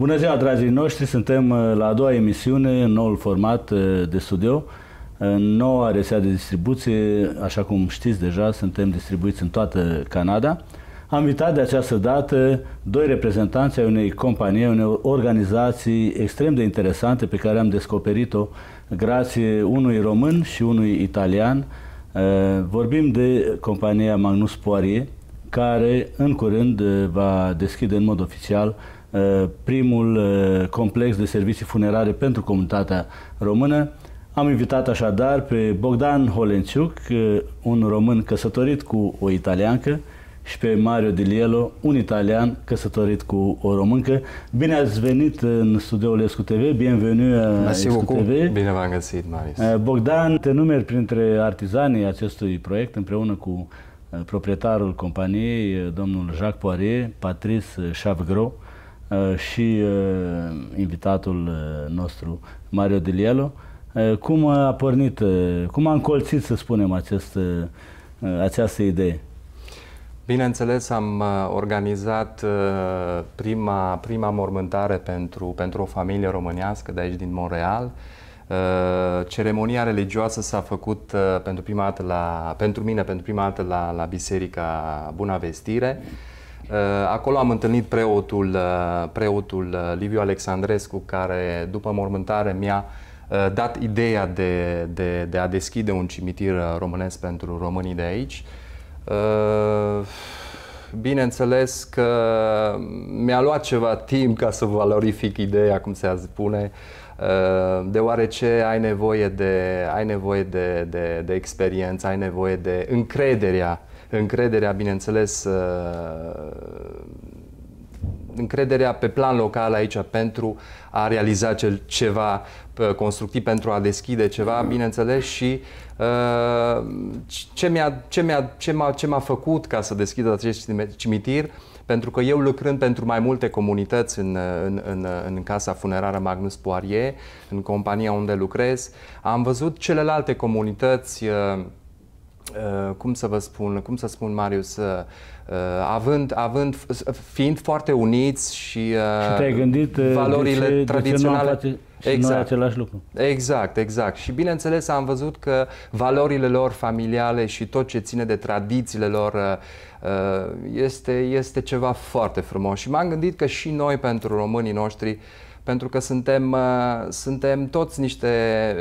Bună ziua, dragii noștri! Suntem uh, la a doua emisiune, în noul format uh, de studio, în noua rețea de distribuție. Așa cum știți deja, suntem distribuiți în toată Canada. Am invitat de această dată doi reprezentanți ai unei companii, unei organizații extrem de interesante pe care am descoperit-o grație unui român și unui italian. Uh, vorbim de compania Magnus Poirier, care în curând va deschide în mod oficial Uh, primul uh, complex de servicii funerare pentru comunitatea română. Am invitat așadar pe Bogdan Holenciuc, uh, un român căsătorit cu o italiancă, și pe Mario Dilielo, un italian căsătorit cu o româncă. Bine ați venit în studioul Escu TV, bienvenue Escu TV. Bine v-am găsit, Marius. Bogdan, te numeri printre artizanii acestui proiect împreună cu proprietarul companiei, domnul Jacques Poirier, Patrice Chavgros. Uh, și uh, invitatul uh, nostru, Mario Delielo. cum a pornit, cum a încolțit, să spunem, acest, această idee? Bineînțeles, am organizat prima, prima mormântare pentru, pentru o familie românească de aici din Montreal. Ceremonia religioasă s-a făcut pentru, prima dată la, pentru mine pentru prima dată la, la Biserica Bunavestire. Vestire. Uh, acolo am întâlnit preotul, uh, preotul uh, Liviu Alexandrescu, care după mormântare mi-a dat ideea de, de, de a deschide un cimitir românesc pentru românii de aici. Bineînțeles că mi-a luat ceva timp ca să valorific ideea, cum se spune, deoarece ai nevoie de, ai nevoie de, de, de experiență, ai nevoie de încrederea încrederea, bineînțeles, uh, încrederea pe plan local aici pentru a realiza cel ceva uh, constructiv, pentru a deschide ceva, bineînțeles, și uh, ce mi-a, ce, mi ce, m-a, ce m-a făcut ca să deschid acest cimitir, pentru că eu lucrând pentru mai multe comunități în, în, în, în Casa Funerară Magnus Poirier, în compania unde lucrez, am văzut celelalte comunități uh, Uh, cum să vă spun, cum să spun Marius, uh, uh, având, având, fiind foarte uniți și, și te-ai gândit valorile de ce, tradiționale. De ce și exact. noi același lucru. Exact, exact. Și bineînțeles am văzut că valorile lor familiale și tot ce ține de tradițiile lor este, este ceva foarte frumos. Și m-am gândit că și noi pentru românii noștri pentru că suntem, uh, suntem toți niște,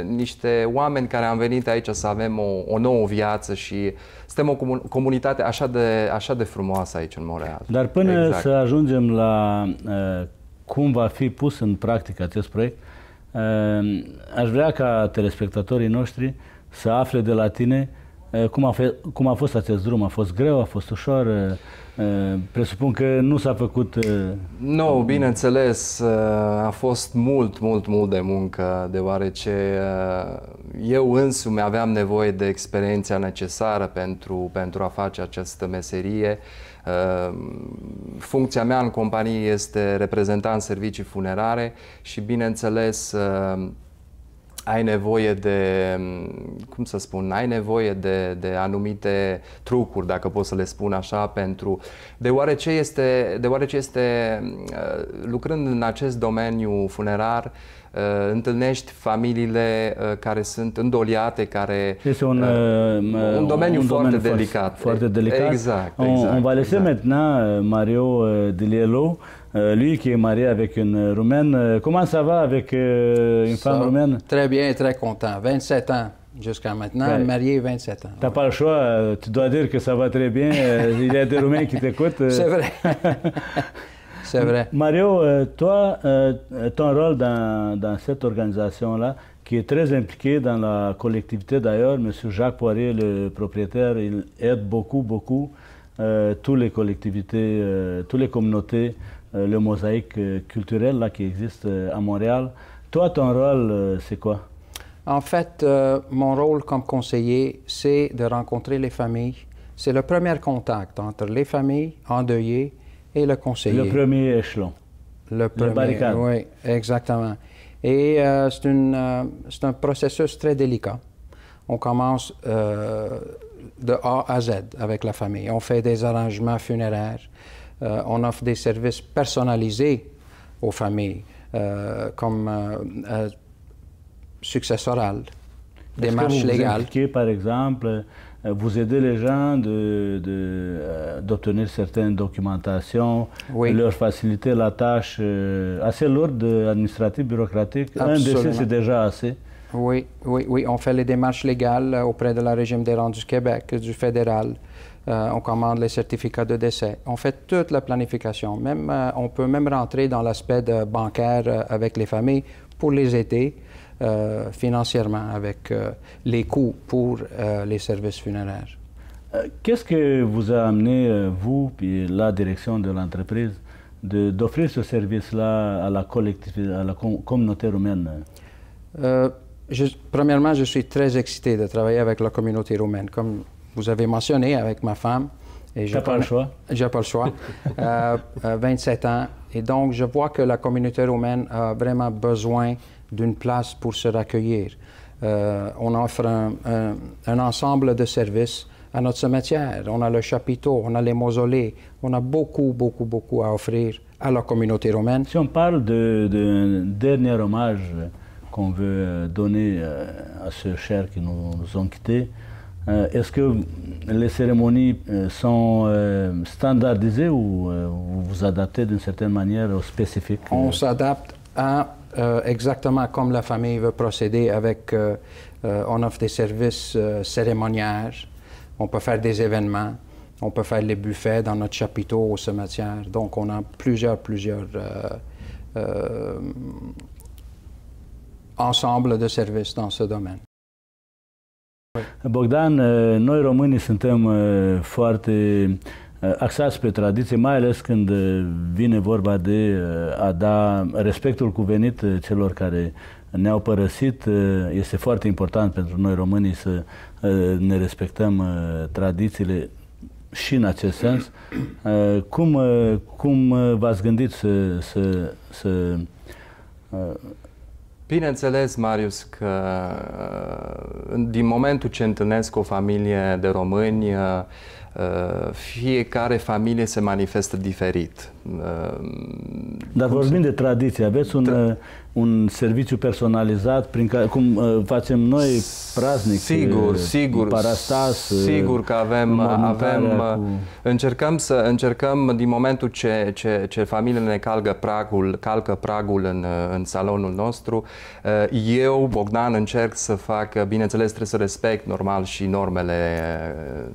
niște oameni care am venit aici să avem o, o nouă viață și suntem o comunitate așa de, așa de frumoasă aici în Montreal. Dar până exact. să ajungem la uh, cum va fi pus în practică acest proiect, uh, aș vrea ca telespectatorii noștri să afle de la tine cum a, cum a fost acest drum. A fost greu, a fost ușor? Eh, presupun că nu s-a făcut... Eh, nu, no, bineînțeles, eh, a fost mult, mult, mult de muncă, deoarece eu însumi aveam nevoie de experiența necesară pentru, pentru a face această meserie. Funcția mea în companie este reprezentant servicii funerare și, bineînțeles, ai nevoie de, mm, cum să spun, ai nevoie de, de anumite trucuri, dacă pot să le spun așa, pentru, deoarece este, deoarece este mm, uh, lucrând în acest domeniu funerar, uh, întâlnești familiile uh, care sunt îndoliate, care... Este un, un domeniu un foarte domeniu delicat. Foarte delicat. Exact, exact. un on va exact. na, Mario Dilielu. Euh, lui qui est marié avec une Roumaine. Euh, comment ça va avec euh, une femme roumaine? Très bien, très content. 27 ans jusqu'à maintenant, marié 27 ans. Tu n'as pas le choix, tu dois dire que ça va très bien. il y a des Roumains qui t'écoutent. C'est vrai. C'est vrai. Mario, toi, ton rôle dans, cette organisation-là, qui est très impliquée dans la collectivité d'ailleurs, M. Jacques Poirier, le propriétaire, il aide beaucoup, beaucoup toutes les collectivités, toutes les communautés euh, le mosaïque euh, culturel là, qui existe euh, à Montréal. Toi, ton rôle, c'est quoi? En fait, mon rôle comme conseiller, c'est de rencontrer les familles. C'est le premier contact entre les familles endeuillées et le conseiller. Le premier échelon. Le premier. Le barricade. Oui, exactement. Et c'est, un processus très délicat. On commence de A à Z avec la famille. On fait des arrangements funéraires. Euh, on offre des services personnalisés aux familles, euh, comme euh, euh successorales, démarches légales. par exemple, euh, vous aidez les gens d'obtenir de, certaines documentations, leur faciliter la tâche assez lourde administrative, bureaucratique. Absolument. Un décès, c'est déjà assez. Oui, oui, oui. On fait les démarches légales auprès de la Régime des rentes du Québec, du fédéral, euh, on commande les certificats de décès. On fait toute la planification. Même, euh, on peut même rentrer dans l'aspect bancaire euh, avec les familles pour les aider financièrement avec les coûts pour les services funéraires. Qu'est-ce que vous a amené, vous, puis la direction de l'entreprise, d'offrir ce service-là à la collectivité, à la communauté roumaine Premièrement, je suis très excité de travailler avec la communauté roumaine. Comme vous avez mentionné avec ma femme. Et pas le choix. J'ai pas le choix. 27 euh, euh, ans. Et donc, je vois que la communauté roumaine a vraiment besoin d'une place pour se recueillir. Euh, on offre un, ensemble de services à notre cimetière. On a le chapiteau, on a les mausolées. On a beaucoup, beaucoup, beaucoup à offrir à la communauté romaine. Si on parle d'un dernier hommage qu'on veut donner à ceux chers qui nous, nous ont quittés, euh, est-ce que les cérémonies euh, sont euh, standardisées ou vous vous adaptez d'une certaine manière spécifique On s'adapte à exactement comme la famille veut procéder avec, on offre des services cérémoniaires, on peut faire des événements, on peut faire les buffets dans notre chapiteau au cimetière. Donc on a plusieurs, plusieurs ensembles de services dans ce domaine. Bogdan, eh, noi românii suntem eh, foarte eh, axați pe tradiție, mai ales când vine vorba de a da respectul cuvenit celor care ne-au părăsit. Este foarte important pentru noi românii să ne respectăm tradițiile și în acest sens. Cum, cum v-ați gândit să, să, să Bineînțeles, Marius, că uh, din momentul ce întâlnesc o familie de români, uh, uh, fiecare familie se manifestă diferit. Dar vorbim de tradiție. Aveți un, un serviciu personalizat prin care, cum uh, facem noi praznic, sigur, uh, sigur, parastas, uh, sigur că avem, uh, avem cu... încercăm să încercăm din momentul ce, ce, ce familiile ne calcă pragul, calcă pragul în, în salonul nostru, eu, Bogdan, încerc să fac, bineînțeles trebuie să respect normal și normele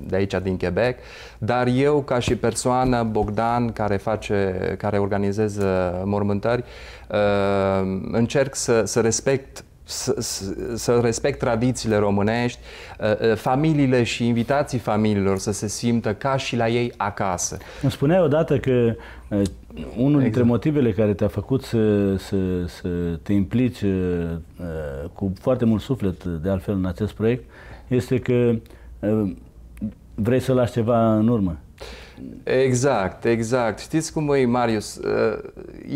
de aici din Quebec, dar eu, ca și persoană, Bogdan, care face, care organizează mormântări, uh, încerc să, să respect să, să respect tradițiile românești, uh, uh, familiile și invitații familiilor să se simtă ca și la ei acasă. Îmi spuneai odată că unul exact. dintre motivele care te-a făcut să, să, să te implici cu foarte mult suflet, de altfel, în acest proiect, este că Vrei să lași ceva în urmă? Exact, exact. Știți cum e, Marius? Uh,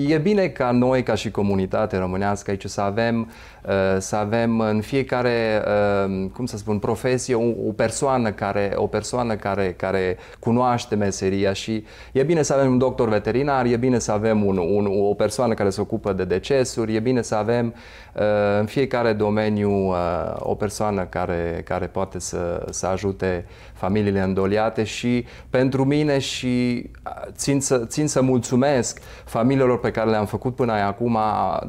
e bine ca noi, ca și comunitate românească aici, să avem, uh, să avem în fiecare, uh, cum să spun, profesie o persoană care, o persoană care, care cunoaște meseria și e bine să avem un doctor veterinar, e bine să avem un, un, o persoană care se ocupă de decesuri, e bine să avem în fiecare domeniu o persoană care, care poate să, să ajute familiile îndoliate și pentru mine bine și țin să, țin să mulțumesc familiilor pe care le-am făcut până acum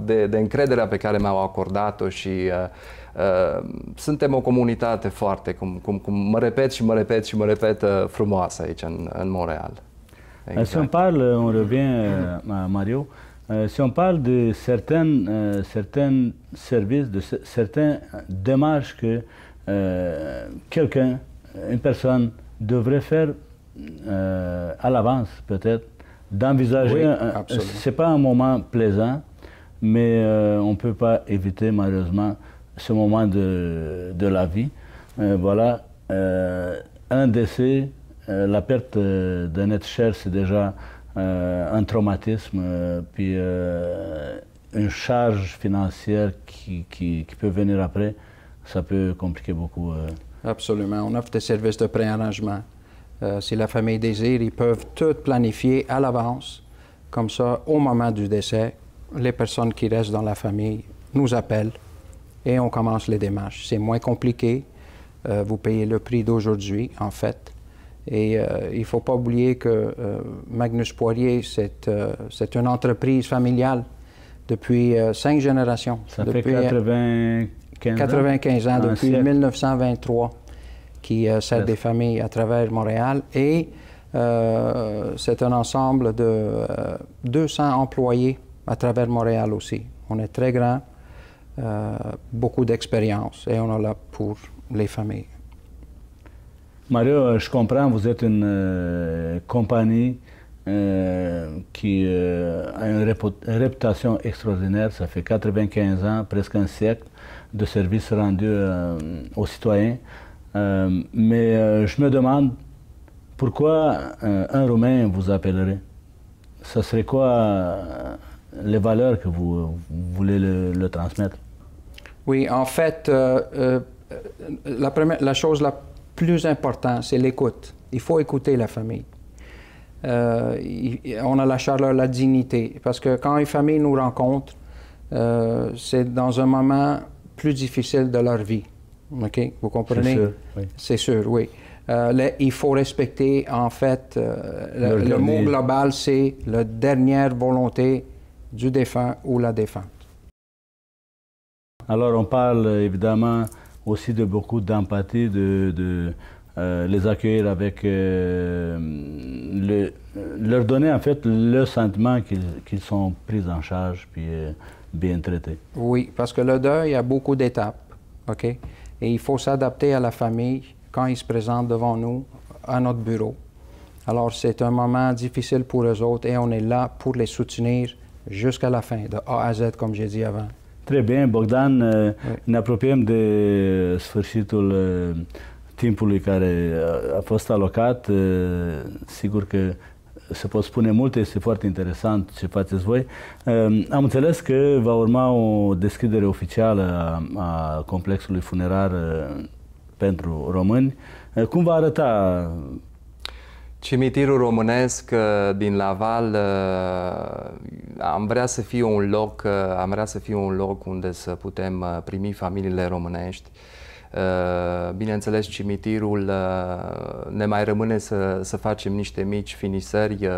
de, de încrederea pe care mi-au acordat-o și uh, suntem o comunitate foarte, cum, cum, cum mă repet și mă repet și mă repet uh, frumoasă aici în, în Montreal. Exact. Si exact. on parle, on revient à Mario, si on parle de certains, euh, certains services, de certaines démarches que euh, quelqu'un, une personne devrait faire Euh, à l'avance peut-être, d'envisager. Oui, c'est pas un moment plaisant, mais euh, on ne peut pas éviter malheureusement ce moment de, de la vie. Euh, voilà, un décès, la perte d'un être cher, c'est déjà un traumatisme, puis une charge financière qui, qui, qui, peut venir après, ça peut compliquer beaucoup. Absolument. On offre des services de préarrangement. Euh, si la famille désire, ils peuvent tout planifier à l'avance. Comme ça, au moment du décès, les personnes qui restent dans la famille nous appellent et on commence les démarches. C'est moins compliqué. Euh, vous payez le prix d'aujourd'hui, en fait. Et euh, il ne faut pas oublier que Magnus Poirier, c'est une entreprise familiale depuis cinq générations. depuis, fait 95 ans, depuis 1923 qui euh, sert des familles à travers Montréal et euh, c'est un ensemble de 200 euh, employés à travers Montréal aussi. On est très grand, beaucoup d'expérience et on est là pour les familles. Mario, je comprends, vous êtes une compagnie qui a une réputation extraordinaire. Ça fait 95 ans, presque un siècle, de services rendus aux citoyens. Euh, mais euh, je me demande pourquoi euh, un Romain vous appellerait Ce serait quoi les valeurs que vous, voulez le, transmettre Oui, en fait, la, chose la plus importante, c'est l'écoute. Il faut écouter la famille. on a la chaleur, la dignité. Parce que quand une famille nous rencontre, c'est dans un moment plus difficile de leur vie. OK? Vous comprenez? C'est sûr. oui. Euh, il faut respecter, en fait, euh, le, mot global, c'est la dernière volonté du défunt ou la défunte. Alors, on parle évidemment aussi de beaucoup d'empathie, de, euh, les accueillir avec. leur donner, en fait, le sentiment qu'ils sont pris en charge puis bien traités. Oui, parce que le deuil a beaucoup d'étapes. OK? Et il faut s'adapter à la famille quand ils se présentent devant nous, à notre bureau. Alors, c'est un moment difficile pour eux autres et on est là pour les soutenir jusqu'à la fin, de A à Z, comme j'ai dit avant. Très bien, Bogdan. nous euh, nous apropiem de sfârșitul timpului care a fost alocat. Euh, sigur că se pot spune multe, este foarte interesant ce faceți voi. Ehm, am înțeles că va urma o descriere oficială a complexului funerar eh, pentru români. Eh, cum va arăta Cimitirul românesc eh, din Laval am vrea să fie un loc, am vrea să fie un loc unde să putem primi familiile românești Eh, bineînțeles, cimitirul eh, ne mai rămâne să, să facem niște mici finisări eh,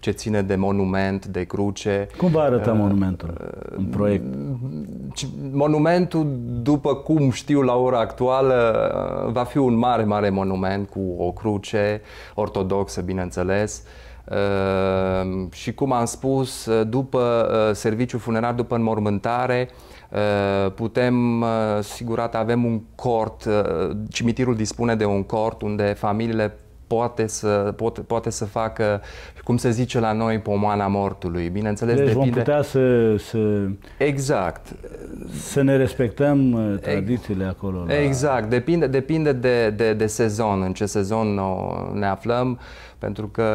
ce ține de monument, de cruce. Cum va arăta monumentul în proiect? Monumentul, după cum știu la ora actuală, va fi un mare, mare monument cu o cruce ortodoxă, bineînțeles. Uh, Ehm, și cum am spus, eh, după eh, serviciu funerar, după înmormântare, eh, putem, sigurat, avem un cort, cimitirul dispune de un cort unde familiile poate să, pot, poate să facă, cum se zice la noi, pomoana mortului. Bineînțeles, deci depinde... vom putea să, să... Exact. Să ne respectăm tradițiile acolo. La... Exact. Depinde, depinde de, de, de sezon, în ce sezon ne aflăm pentru că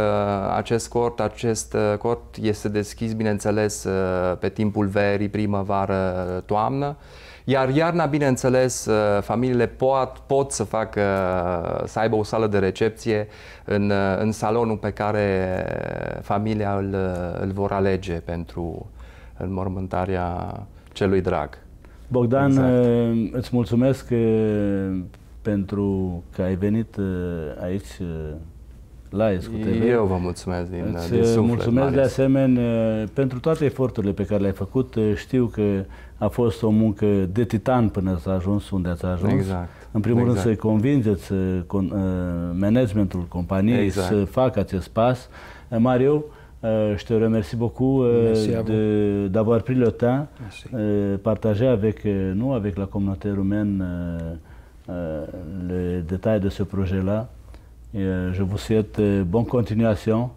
acest cort, acest uh, cort este deschis, bineînțeles, uh, pe timpul verii, primăvară, toamnă. Iar iarna, bineînțeles, uh, familiile pot, pot să facă, să aibă o sală de recepție în, în salonul pe care familia îl, îl vor alege pentru înmormântarea celui drag. Bogdan, exact. îți mulțumesc pentru că ai venit aici Laescu TV. Eu vă mulțumesc din, din uh, suflet, mulțumesc Marius. de asemenea uh, pentru toate eforturile pe care le-ai făcut. Uh, știu că a fost o muncă de titan până s-a ajuns unde ați ajuns. Exact. În primul exact. rând să-i convingeți managementul companiei exact. să facă acest pas. Mario, je te remercie beaucoup euh, d'avoir pris le temps, euh, partager avec nous, avec la communauté roumaine, euh, les détails de ce projet-là. Et, euh, je vous souhaite euh, bonne continuation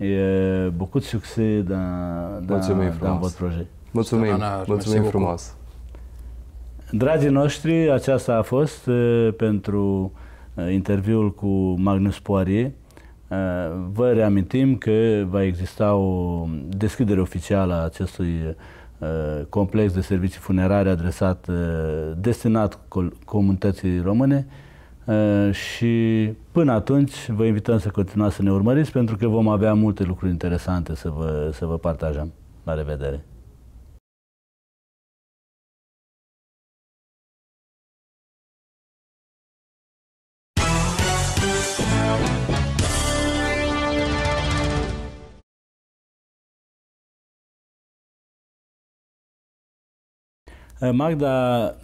et euh, beaucoup de succès dans, dans, dans votre projet. Mulțumim! Mulțumim frumos! Dragii noștri, aceasta a fost uh, pentru uh, interviul cu Magnus Poirier. Uh, vă reamintim că va exista o deschidere oficială a acestui uh, complex de servicii funerare adresat, uh, destinat comunității române, Eh, și până atunci vă invităm să continuați să ne urmăriți pentru că vom avea multe lucruri interesante să vă, să vă partajăm. La revedere! Eh, Magda,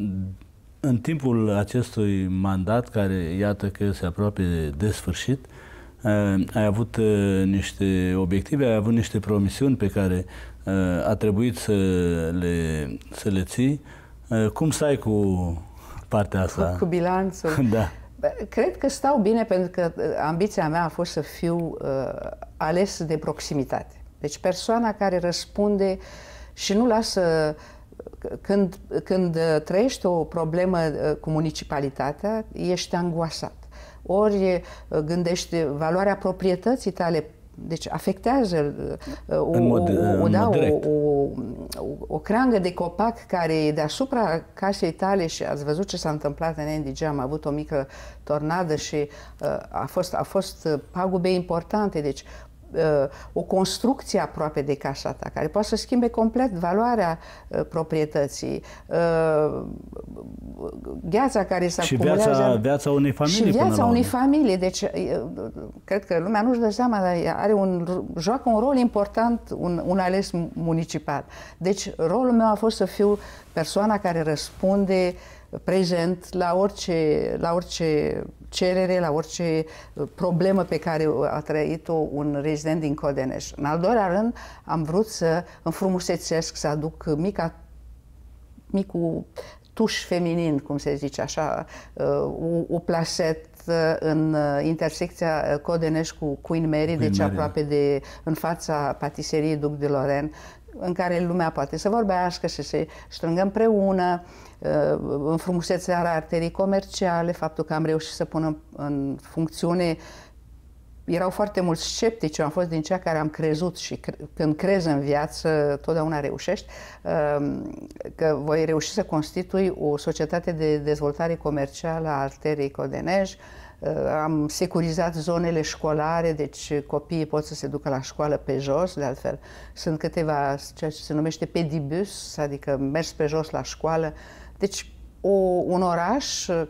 în timpul acestui mandat, care iată că se apropie de sfârșit, uh, ai avut uh, niște obiective, ai avut niște promisiuni pe care uh, a trebuit să le, să le ții. Cum stai cu partea asta? Cu bilanțul. da. Cred că stau bine pentru că ambiția mea a fost să fiu uh, ales de proximitate. Deci persoana care răspunde și nu lasă uh, când, când uh, trăiești o problemă uh, cu municipalitatea, ești angoasat. Ori uh, gândești valoarea proprietății tale, deci afectează o, mod, o, da, o, o, o creangă de copac care e deasupra casei tale și ați văzut ce s-a întâmplat în NDG, am avut o mică tornadă și a fost, a fost pagube importante, deci Uh, o construcție aproape de casa ta, care poate să schimbe complet valoarea uh, proprietății, uh, gheața care se acumulează. Și viața, viața unei familii. Și viața unei familii. Deci, cred că lumea nu-și dă seama, dar are un, joacă un rol important un, un ales municipal. Deci, rolul meu a fost să fiu persoana care răspunde prezent la orice, la orice cerere, la orice uh, problemă pe care a trăit-o un rezident din Codeneș. În al doilea rând, am vrut să înfrumusețesc, să aduc mica micul tuș feminin, cum se zice așa, o uh, plaset în uh, intersecția Codeneș cu Queen Mary, Queen deci Mary. aproape de, în fața patiseriei Duc de Loren, în care lumea poate să vorbească și se strângă împreună, uh, în frumusețea arterii comerciale, faptul că am reușit să punem în funcțiune erau foarte mulți sceptici, eu am fost din cea care am crezut și cre- când crezi în viață, totdeauna reușești, uh, că voi reuși să constitui o societate de dezvoltare comercială a arterii Codenej, Uh, am securizat zonele școlare, deci copiii pot să se ducă la școală pe jos, de altfel sunt câteva, ceea ce se numește pedibus, adică mers pe jos la școală. Deci o, un oraș uh,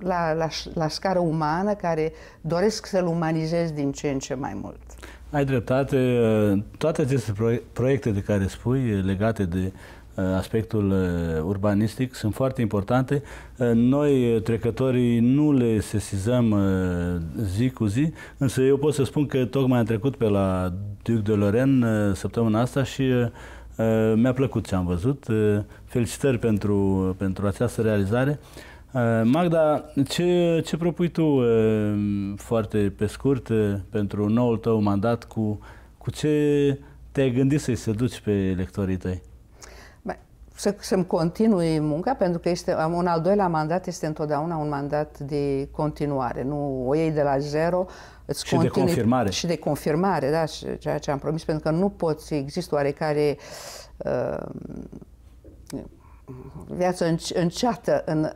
la, la, la scară umană care doresc să-l umanizez din ce în ce mai mult. Ai dreptate. Uh, toate aceste proiecte de care spui legate de Eh, aspectul eh, urbanistic sunt foarte importante. Eh, noi, trecătorii, nu le sesizăm zi cu zi, însă eu pot să spun că tocmai am trecut pe la Duc de Loren săptămâna asta și mi-a plăcut ce am văzut. Felicitări pentru, pentru această realizare. Magda, ce, ce propui tu foarte pe scurt pentru noul tău mandat? Cu, cu ce te-ai gândit să-i seduci pe electorii tăi? să, să-mi continui munca, pentru că este, un al doilea mandat este întotdeauna un mandat de continuare. Nu o iei de la zero, îți și continui, de confirmare. Și de confirmare, da, și ceea ce am promis, pentru că nu poți, există oarecare uh, viață înce înceată în,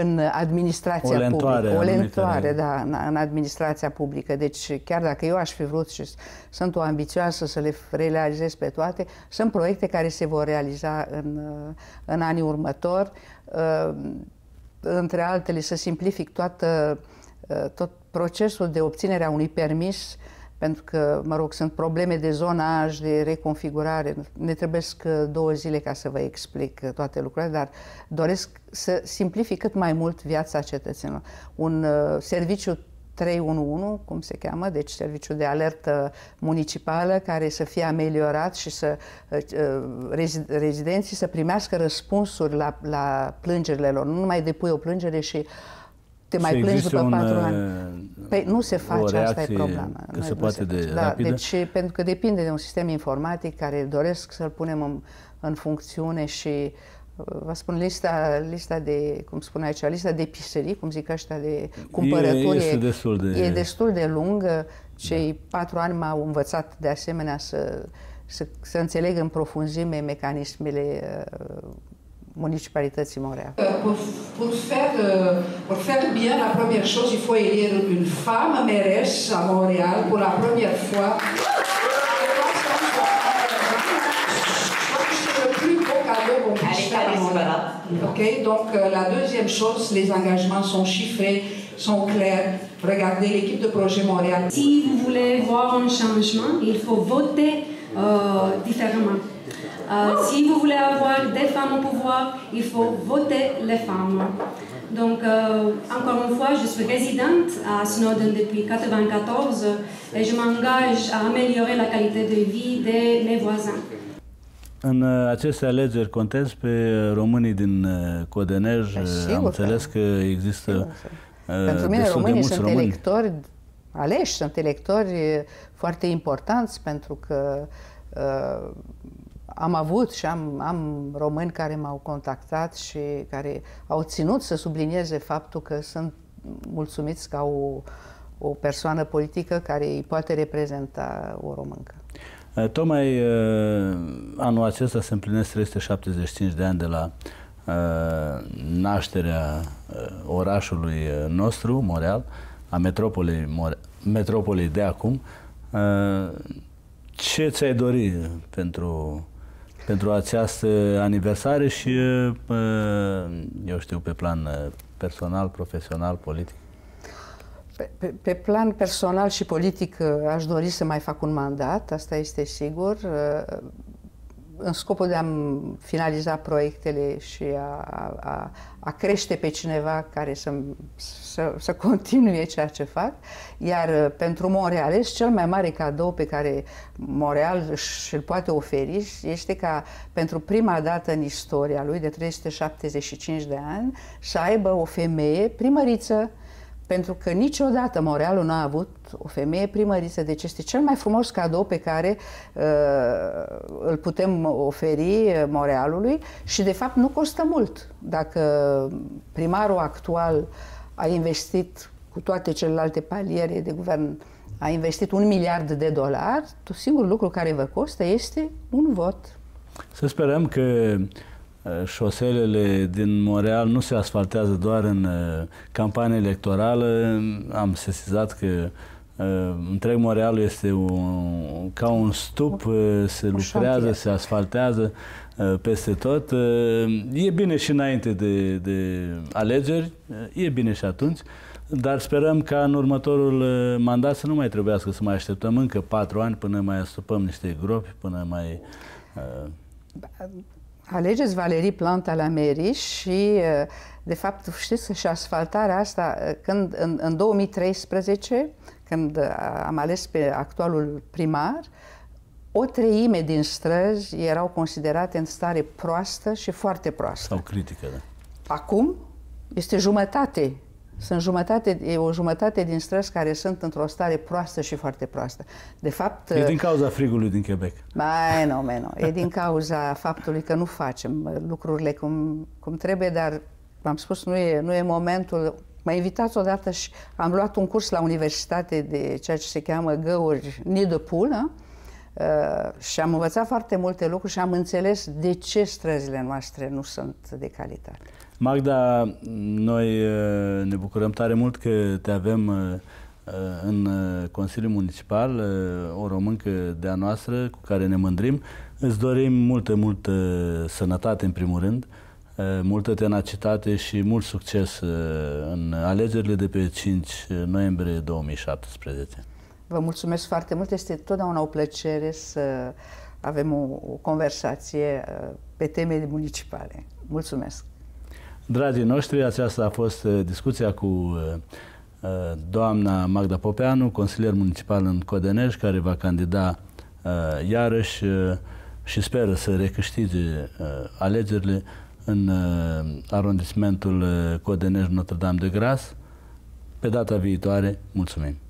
în administrația o lentoare, publică. O lentoare, da, în, în administrația publică. Deci chiar dacă eu aș fi vrut și sunt o ambițioasă să le realizez pe toate, sunt proiecte care se vor realiza în, uh, în anii următori. Uh, între altele, să simplific toată, uh, tot procesul de obținere a unui permis uh, pentru că, mă rog, sunt probleme de zonaj, de reconfigurare. Ne trebuie uh, două zile ca să vă explic uh, toate lucrurile, dar doresc să simplific cât mai mult viața cetățenilor. Un uh, serviciu 311, cum se cheamă, deci serviciu de alertă municipală care să fie ameliorat și să uh, rezidenții să primească răspunsuri la, la plângerile lor. Nu numai depui o plângere și te mai plângi după un, 4 ani. Uh, păi nu se face, asta e problema. Că se poate se de face. Da, deci, pentru că depinde de un sistem informatic care doresc să-l punem în, în funcțiune și uh, vă spun, lista, lista de, cum spune aici, lista de piserii, cum zic ăștia, de cumpărături, e, destul de... e destul de lungă. Cei da. patru ani m-au învățat de asemenea să, să, să înțeleg în profunzime mecanismele uh, Euh, pour, pour, faire, euh, pour faire bien, la première chose, il faut élire une femme mairesse à Montréal pour la première fois. Ok. Donc euh, la deuxième chose, les engagements sont chiffrés, sont clairs. Regardez l'équipe de projet Montréal. Si vous voulez voir un changement, il faut voter différemment. Euh, si vous voulez avoir des femmes au pouvoir, il faut voter les femmes. Donc, euh, encore une fois, je suis résidente à Snowden depuis 1994 et je m'engage à améliorer la qualité de vie de mes voisins. În aceste alegeri contez pe uh, românii din uh, Codenej. Uh, am înțeles că există Pentru mine y sunt electori aleși, sunt electori foarte importanți pentru că uh, am avut și am, am români care m-au contactat și care au ținut să sublinieze faptul că sunt mulțumiți că o, o persoană politică care îi poate reprezenta o româncă. Eh, tocmai eh, anul acesta se împlinesc 375 de ani de la eh, nașterea orașului nostru, Moreal, a metropolei More metropolei de acum. ce ți-ai dori pentru pentru această aniversare și, uh, eu știu, pe plan uh, personal, profesional, politic? Pe, pe, pe plan personal și politic uh, aș dori să mai fac un mandat, asta este sigur în scopul de a finaliza proiectele și a, a, a crește pe cineva care să, să, să continue ceea ce fac. Iar uh, pentru Montreal, cel mai mare cadou pe care Montreal și-l poate oferi este ca pentru prima dată în istoria lui, de 375 de ani, să aibă o femeie primăriță pentru că niciodată Morealul n-a avut o femeie primăriță. Deci este cel mai frumos cadou pe care uh, îl putem oferi Morealului și, de fapt, nu costă mult. Dacă primarul actual a investit cu toate celelalte paliere de guvern, a investit un miliard de dolari, singurul lucru care vă costă este un vot. Să sperăm că Eh, șoselele din Montreal nu se asfaltează doar în eh, campanie electorală. Am sesizat că eh, întreg Montreal este un, ca un stup, se lucrează, se asfaltează peste tot. E bine și înainte de, de alegeri, e bine și atunci, dar sperăm ca în următorul mandat să nu mai trebuiască să mai așteptăm încă patru ani până mai astupăm niște gropi, până mai... Alegeți Valerii Planta la Meri și, uh, de fapt, știți că și asfaltarea asta, uh, când în, în 2013, când uh, am ales pe actualul primar, o treime din străzi erau considerate în stare proastă și foarte proastă. Sau critică, da. Acum este jumătate sunt jumătate, e o jumătate din străzi care sunt într-o stare proastă și foarte proastă. De fapt... E uh, din cauza frigului din Quebec. Mai nu, mai nu. E din cauza faptului că nu facem uh, lucrurile cum, cum trebuie, dar, am spus, nu e, nu e momentul. M-a invitat odată și am luat un curs la universitate de ceea ce se cheamă găuri Nidăpul, pulă uh, și am învățat foarte multe lucruri și am înțeles de ce străzile noastre nu sunt de calitate. Magda, noi uh, ne bucurăm tare mult că te avem uh, uh, în Consiliul Municipal, o româncă de-a noastră cu care ne mândrim. Îți dorim multă, multă sănătate în primul rând, multă tenacitate și mult succes în alegerile de pe 5 noiembrie 2017. Vă mulțumesc foarte mult, este totdeauna o plăcere să avem o, o conversație pe teme municipale. Mulțumesc! Dragii noștri, aceasta a fost uh, discuția cu uh, uh, doamna Magda Popeanu, consilier municipal în Codenești, care va candida iarăși și speră să recâștige alegerile în arondismentul Codenești Notre-Dame de Gras. Pe data viitoare, mulțumim!